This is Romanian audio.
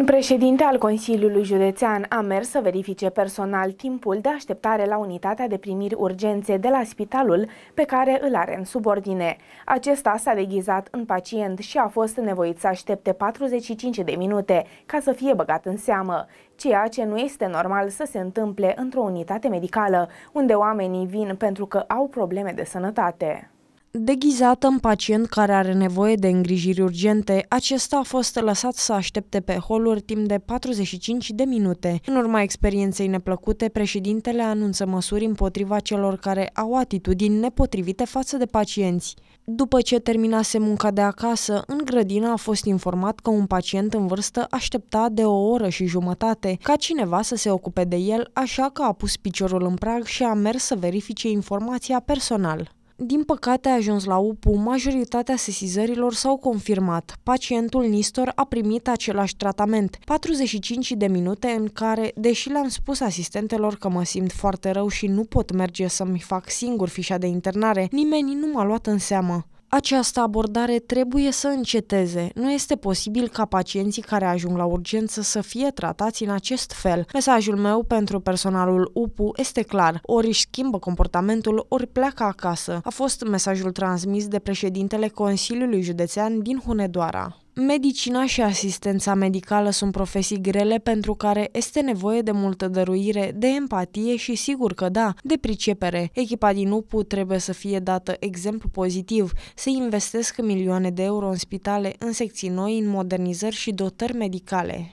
Un președinte al Consiliului Județean a mers să verifice personal timpul de așteptare la unitatea de primiri urgențe de la spitalul pe care îl are în subordine. Acesta s-a deghizat în pacient și a fost nevoit să aștepte 45 de minute ca să fie băgat în seamă, ceea ce nu este normal să se întâmple într-o unitate medicală, unde oamenii vin pentru că au probleme de sănătate. Deghizată în pacient care are nevoie de îngrijiri urgente, acesta a fost lăsat să aștepte pe holuri timp de 45 de minute. În urma experienței neplăcute, președintele anunță măsuri împotriva celor care au atitudini nepotrivite față de pacienți. După ce terminase munca de acasă, în grădină a fost informat că un pacient în vârstă aștepta de o oră și jumătate ca cineva să se ocupe de el, așa că a pus piciorul în prag și a mers să verifice informația personal. Din păcate a ajuns la UPU, majoritatea sesizărilor s-au confirmat. Pacientul Nistor a primit același tratament, 45 de minute în care, deși le-am spus asistentelor că mă simt foarte rău și nu pot merge să-mi fac singur fișa de internare, nimeni nu m-a luat în seamă. Această abordare trebuie să înceteze. Nu este posibil ca pacienții care ajung la urgență să fie tratați în acest fel. Mesajul meu pentru personalul UPU este clar. Ori își schimbă comportamentul, ori pleacă acasă. A fost mesajul transmis de președintele Consiliului Județean din Hunedoara. Medicina și asistența medicală sunt profesii grele pentru care este nevoie de multă dăruire, de empatie și, sigur că da, de pricepere. Echipa din UPU trebuie să fie dată exemplu pozitiv, să investesc milioane de euro în spitale, în secții noi, în modernizări și dotări medicale.